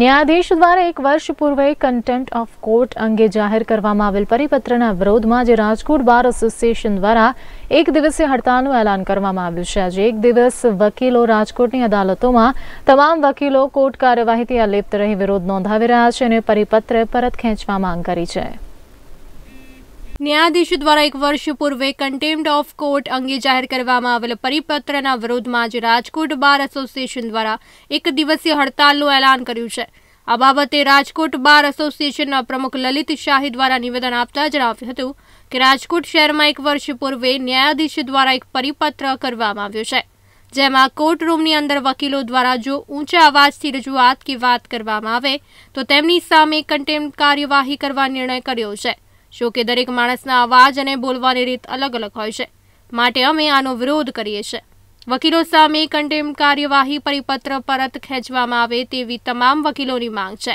ન્યાયાધીશ દ્વારા એક વર્ષ પૂર્વે કન્ટેમ્પ્ટ ઓફ કોર્ટ અંગે જાહેર કરવામાં આવેલ પરિપત્રના વિરોધમાં જે રાજકોટ બાર એસોસિએશન દ્વારા એક દિવસીય હડતાલનું એલાન કરવામાં આવ્યું છે આજે એક દિવસ વકીલો રાજકોટની અદાલતોમાં તમામ વકીલો કોર્ટ કાર્યવાહીથી અલિપ્ત રહી વિરોધ નોંધાવી રહ્યા છે અને પરિપત્ર પરત ખેંચવા માંગ કરી છે ન્યાયાધીશો દ્વારા એક વર્ષ પૂર્વે કન્ટેમ્પ્ટ ઓફ કોર્ટ અંગે જાહેર કરવામાં આવેલ પરિપત્રના વિરોધમાં આજે રાજકોટ બાર એસોસિએશન દ્વારા એક દિવસીય હડતાલનું એલાન કર્યું છે આ બાબતે રાજકોટ બાર એસોસિએશનના પ્રમુખ લલિત શાહી દ્વારા નિવેદન આપતા જણાવ્યું હતું કે રાજકોટ શહેરમાં એક વર્ષ પૂર્વે ન્યાયાધીશ દ્વારા એક પરિપત્ર કરવામાં આવ્યો છે જેમાં કોર્ટ રૂમની અંદર વકીલો દ્વારા જો ઊંચા અવાજથી રજૂઆત કે વાત કરવામાં આવે તો તેમની સામે કન્ટેમ્પ કાર્યવાહી કરવા નિર્ણય કર્યો છે જો કે દરેક માણસના અવાજ અને બોલવાની રીત અલગ અલગ હોય છે માટે અમે આનો વિરોધ કરીએ છીએ વકીલો સામે કન્ટેમ કાર્યવાહી પરિપત્ર પરત ખેંચવામાં આવે તેવી તમામ વકીલોની માંગ છે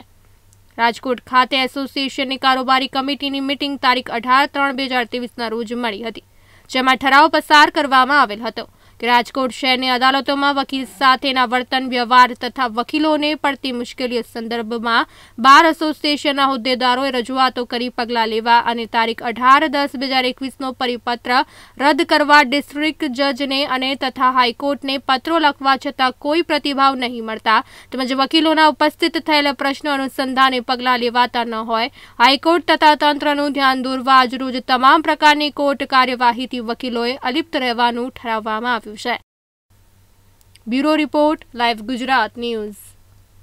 રાજકોટ ખાતે એસોસિએશનની કારોબારી કમિટીની મિટિંગ તારીખ અઢાર ત્રણ બે હજાર ત્રેવીસના રોજ મળી હતી જેમાં ઠરાવ પસાર કરવામાં આવેલ હતો કે રાજકોટ શહેરની અદાલતોમાં વકીલ સાથેના વર્તન વ્યવહાર તથા વકીલોને પડતી મુશ્કેલી સંદર્ભમાં બાર એસોસિએશનના હોદ્દેદારોએ રજૂઆતો કરી પગલાં લેવા અને તારીખ અઢાર દસ બે હજાર એકવીસનો પરિપત્ર રદ કરવા ડિસ્ટ્રિક્ટ જજને અને તથા હાઈકોર્ટને પત્રો લખવા છતાં કોઈ પ્રતિભાવ નહીં મળતા તેમજ વકીલોના ઉપસ્થિત થયેલા પ્રશ્નો અનુસંધાને પગલાં લેવાતા ન હોય હાઈકોર્ટ તથા તંત્રનું ધ્યાન દોરવા આજરોજ તમામ પ્રકારની કોર્ટ કાર્યવાહીથી વકીલોએ અલિપ્ત રહેવાનું ઠરાવવામાં આવ્યું શક્યું છે bureau report live Gujarat news